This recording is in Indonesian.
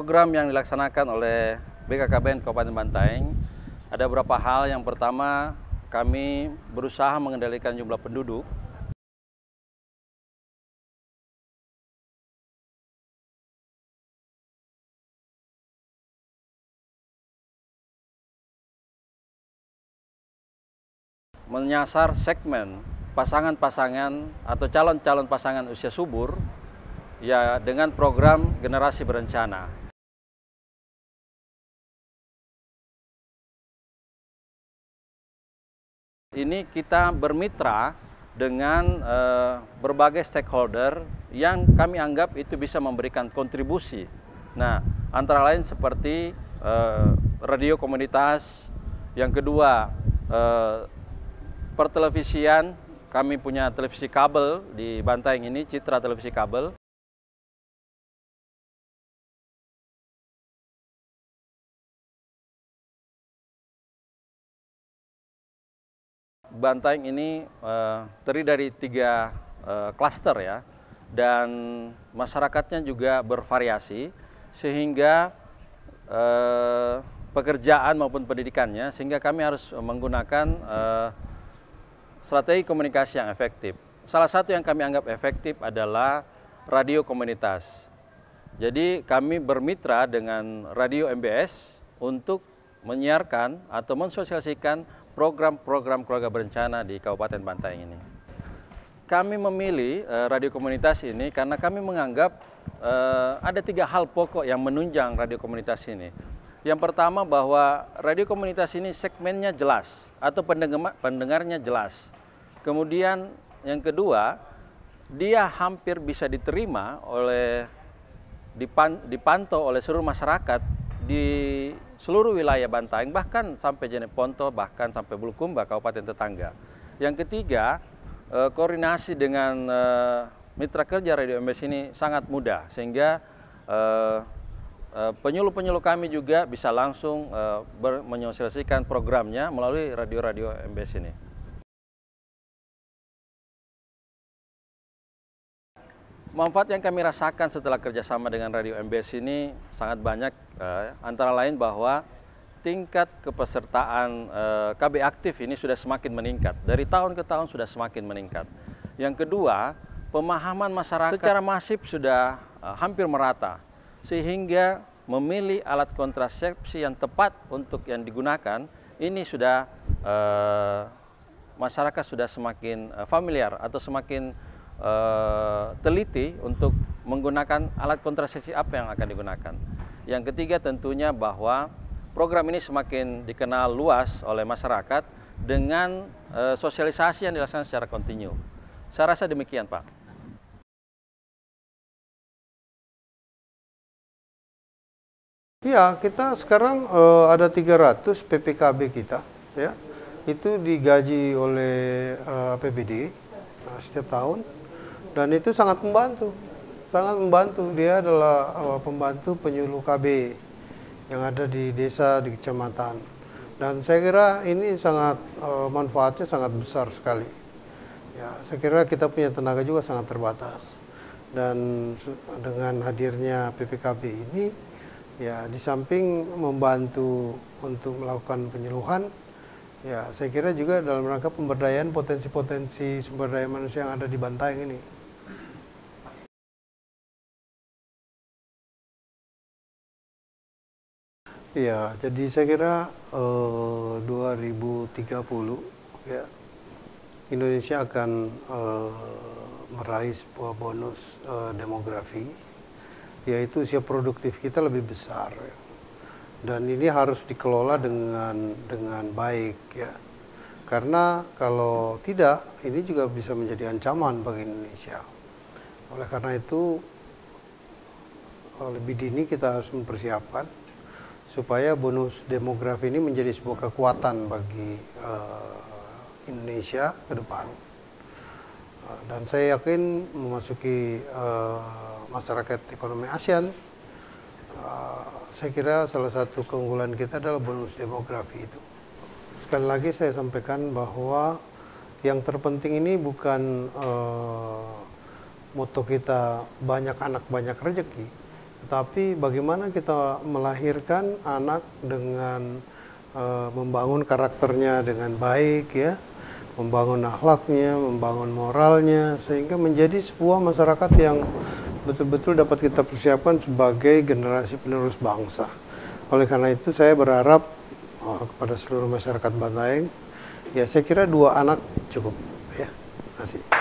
program yang dilaksanakan oleh BKKBN Kabupaten Bantaeng ada beberapa hal. Yang pertama, kami berusaha mengendalikan jumlah penduduk menyasar segmen pasangan-pasangan atau calon-calon pasangan usia subur ya dengan program generasi berencana Ini kita bermitra dengan uh, berbagai stakeholder yang kami anggap itu bisa memberikan kontribusi. Nah, antara lain seperti uh, radio komunitas, yang kedua uh, pertelevisian, kami punya televisi kabel di Bantaeng ini, Citra Televisi Kabel. Bantaeng ini uh, terdiri dari tiga eh, klaster ya, dan masyarakatnya juga bervariasi sehingga uh, pekerjaan maupun pendidikannya sehingga kami harus menggunakan uh, strategi komunikasi yang efektif. Salah satu yang kami anggap efektif adalah radio komunitas. Jadi kami bermitra dengan radio MBS untuk menyiarkan atau mensosialisasikan program-program keluarga berencana di Kabupaten Bantaeng ini. Kami memilih eh, radio komunitas ini karena kami menganggap eh, ada tiga hal pokok yang menunjang radio komunitas ini. Yang pertama bahwa radio komunitas ini segmennya jelas atau pendengar, pendengarnya jelas. Kemudian yang kedua, dia hampir bisa diterima oleh dipantau oleh seluruh masyarakat di seluruh wilayah Bantaeng, bahkan sampai Jeneponto, bahkan sampai Bulukumba, kabupaten tetangga. Yang ketiga, eh, koordinasi dengan eh, mitra kerja Radio MBS ini sangat mudah, sehingga eh, penyuluh-penyuluh kami juga bisa langsung menyosialisasikan programnya melalui radio-radio MBS ini. Manfaat yang kami rasakan setelah kerjasama dengan Radio MBS ini sangat banyak, eh, antara lain bahwa tingkat kepesertaan eh, KB aktif ini sudah semakin meningkat. Dari tahun ke tahun sudah semakin meningkat. Yang kedua, pemahaman masyarakat secara masif sudah eh, hampir merata, sehingga memilih alat kontrasepsi yang tepat untuk yang digunakan ini sudah eh, masyarakat sudah semakin eh, familiar atau semakin Eh, teliti untuk menggunakan alat kontrasepsi apa yang akan digunakan. Yang ketiga tentunya bahwa program ini semakin dikenal luas oleh masyarakat dengan e, sosialisasi yang dilaksanakan secara kontinu. Saya rasa demikian, Pak. Ya, kita sekarang e, ada 300 PPKB kita, ya. Itu digaji oleh e, APBD setiap tahun dan itu sangat membantu sangat membantu dia adalah eh, pembantu penyuluh KB yang ada di desa di kecamatan dan saya kira ini sangat eh, manfaatnya sangat besar sekali ya saya kira kita punya tenaga juga sangat terbatas dan dengan hadirnya PPKB ini ya di samping membantu untuk melakukan penyuluhan ya saya kira juga dalam rangka pemberdayaan potensi-potensi sumber daya manusia yang ada di Bantaeng ini Ya, jadi saya kira eh, 2030 ya Indonesia akan eh, meraih sebuah bonus eh, demografi yaitu usia produktif kita lebih besar ya. dan ini harus dikelola dengan dengan baik ya karena kalau tidak ini juga bisa menjadi ancaman bagi Indonesia oleh karena itu eh, lebih dini kita harus mempersiapkan supaya bonus demografi ini menjadi sebuah kekuatan bagi uh, Indonesia ke depan. Uh, dan saya yakin memasuki uh, masyarakat ekonomi ASEAN, uh, saya kira salah satu keunggulan kita adalah bonus demografi itu. Sekali lagi saya sampaikan bahwa yang terpenting ini bukan uh, moto kita banyak anak banyak rezeki, tetapi bagaimana kita melahirkan anak dengan e, membangun karakternya dengan baik ya, membangun akhlaknya, membangun moralnya sehingga menjadi sebuah masyarakat yang betul-betul dapat kita persiapkan sebagai generasi penerus bangsa. Oleh karena itu saya berharap oh, kepada seluruh masyarakat Bantaeng, ya saya kira dua anak cukup ya. Terima kasih.